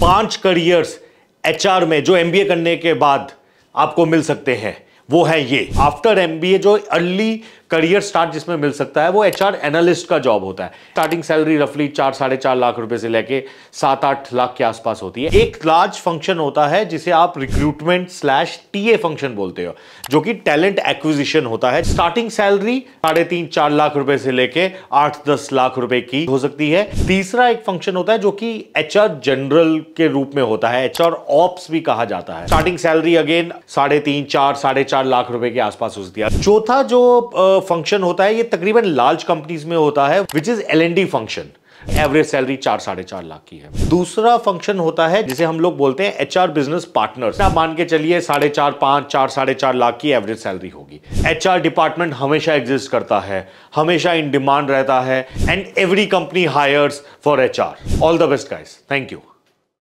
पांच careers HR में जो एमबीए करने के बाद आपको मिल सकते हैं वो है ये आफ्टर एमबीए जो अर्ली करियर स्टार्ट जिसमें मिल सकता है वो एच एनालिस्ट का जॉब होता है स्टार्टिंग सैलरी रफली चार साढ़े चार लाख रुपए से लेके सात आठ लाख के आसपास होती है एक लार्ज फंक्शन होता है जिसे आप रिक्रूटमेंट स्लैश ए फंक्शन बोलते हो जो कि टैलेंट एक्विजिशन होता है स्टार्टिंग सैलरी साढ़े तीन चार लाख रुपए से लेके आठ दस लाख रुपए की हो सकती है तीसरा एक फंक्शन होता है जो कि एच जनरल के रूप में होता है एच ऑप्स भी कहा जाता है स्टार्टिंग सैलरी अगेन साढ़े तीन चार साढ़े चार लाख रुपए के आसपास हो सकती है चौथा जो फंक्शन होता है ये तकरीबन लार्ज कंपनीज में होता है which is L function average salary चार साढ़े चार लाख की है दूसरा फंक्शन होता है जिसे हम लोग बोलते हैं एच आर बिजनेस पार्टनर आप मान के चलिए साढ़े चार पांच चार साढ़े चार लाख की एवरेज सैलरी होगी एच आर डिपार्टमेंट हमेशा एग्जिस्ट करता है हमेशा इन डिमांड रहता है and every company hires for H R all the best guys thank you